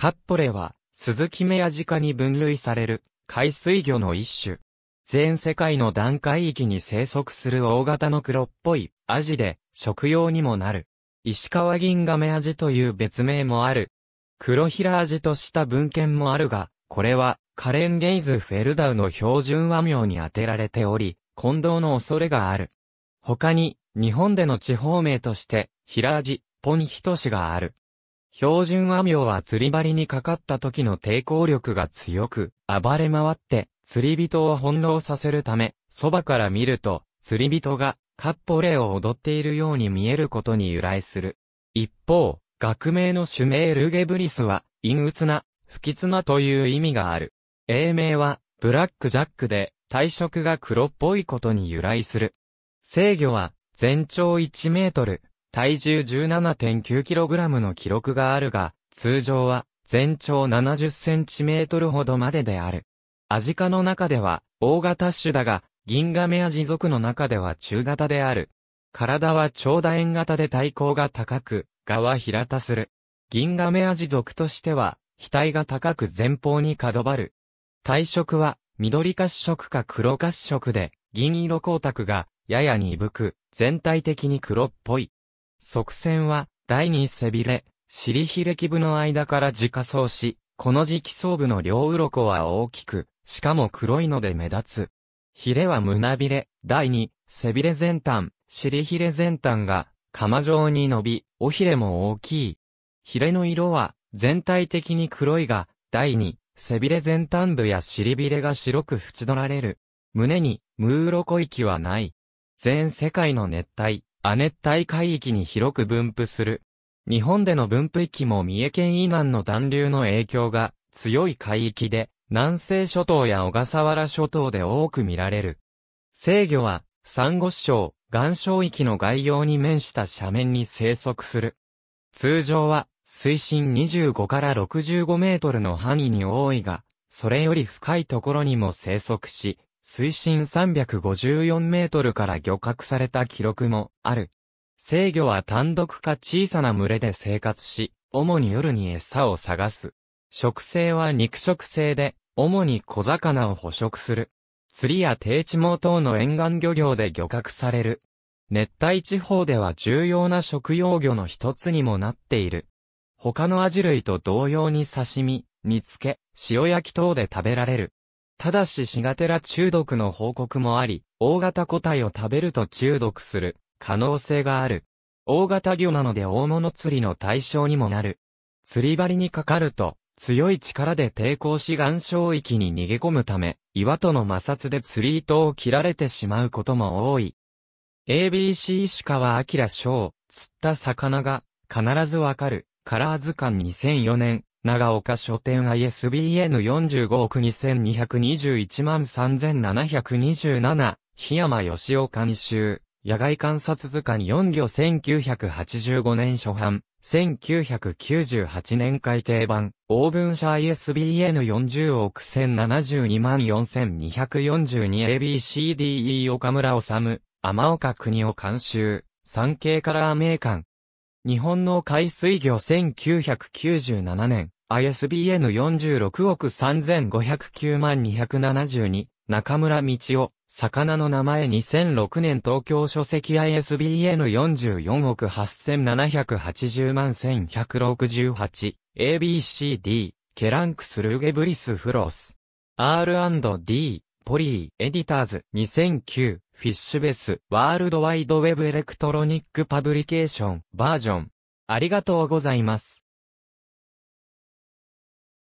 カッポレは、スズキメアジカに分類される、海水魚の一種。全世界の段階域に生息する大型の黒っぽいアジで食用にもなる。石川銀亀アジという別名もある。黒平アジとした文献もあるが、これはカレン・ゲイズ・フェルダウの標準和名に当てられており、混同の恐れがある。他に、日本での地方名として、ラアジ、ポンヒトシがある。標準網漁は釣り針にかかった時の抵抗力が強く、暴れ回って、釣り人を翻弄させるため、そばから見ると、釣り人が、カッポレを踊っているように見えることに由来する。一方、学名の種名ルゲブリスは、陰鬱な、不吉なという意味がある。英名は、ブラックジャックで、体色が黒っぽいことに由来する。制御は、全長1メートル、体重 17.9kg の記録があるが、通常は全長 70cm ほどまでである。アジカの中では大型種だが、銀メアジ族の中では中型である。体は長楕円型で体高が高く、側は平たする。銀メアジ族としては、額が高く前方に角張る。体色は、緑褐色か黒褐色で、銀色光沢が、やや鈍く、全体的に黒っぽい。側線は、第二背びれ、尻ひれき部の間から自家層し、この時期層部の両鱗は大きく、しかも黒いので目立つ。ヒレは胸びれ、第二、背びれ前端、尻ひれ前端が、釜状に伸び、尾ひれも大きい。ヒレの色は、全体的に黒いが、第二、背びれ前端部や尻びれが白く縁取られる。胸に、ムーロコ域はない。全世界の熱帯、亜熱帯海域に広く分布する。日本での分布域も三重県以南の暖流の影響が強い海域で、南西諸島や小笠原諸島で多く見られる。制御は、珊瑚礁、岩礁域の概要に面した斜面に生息する。通常は、水深25から65メートルの範囲に多いが、それより深いところにも生息し、水深354メートルから漁獲された記録もある。制御は単独か小さな群れで生活し、主に夜に餌を探す。食性は肉食性で、主に小魚を捕食する。釣りや低地毛等の沿岸漁業で漁獲される。熱帯地方では重要な食用魚の一つにもなっている。他のアジ類と同様に刺身、煮付け、塩焼き等で食べられる。ただしシガテラ中毒の報告もあり、大型個体を食べると中毒する可能性がある。大型魚なので大物釣りの対象にもなる。釣り針にかかると、強い力で抵抗し岩礁域に逃げ込むため、岩との摩擦で釣り糸を切られてしまうことも多い。ABC 石川明章、釣った魚が、必ずわかる、カラー図鑑2004年、長岡書店 ISBN45 億2221万3727、檜山義雄監修、野外観察図鑑4行1985年初版、1998年改訂版、オーブン社 ISBN40 億1072万 4242ABCDE 岡村治、天岡国を監修、産経カラー名館、日本の海水魚1997年、ISBN 46億3509万272、中村道夫、魚の名前2006年東京書籍 ISBN 44億8780万1168、ABCD、ケランクスルーゲブリスフロス。R&D、ポリー、エディターズ、2009、フィッシュベス、ワールドワイドウェブエレクトロニックパブリケーション、バージョン。ありがとうございます。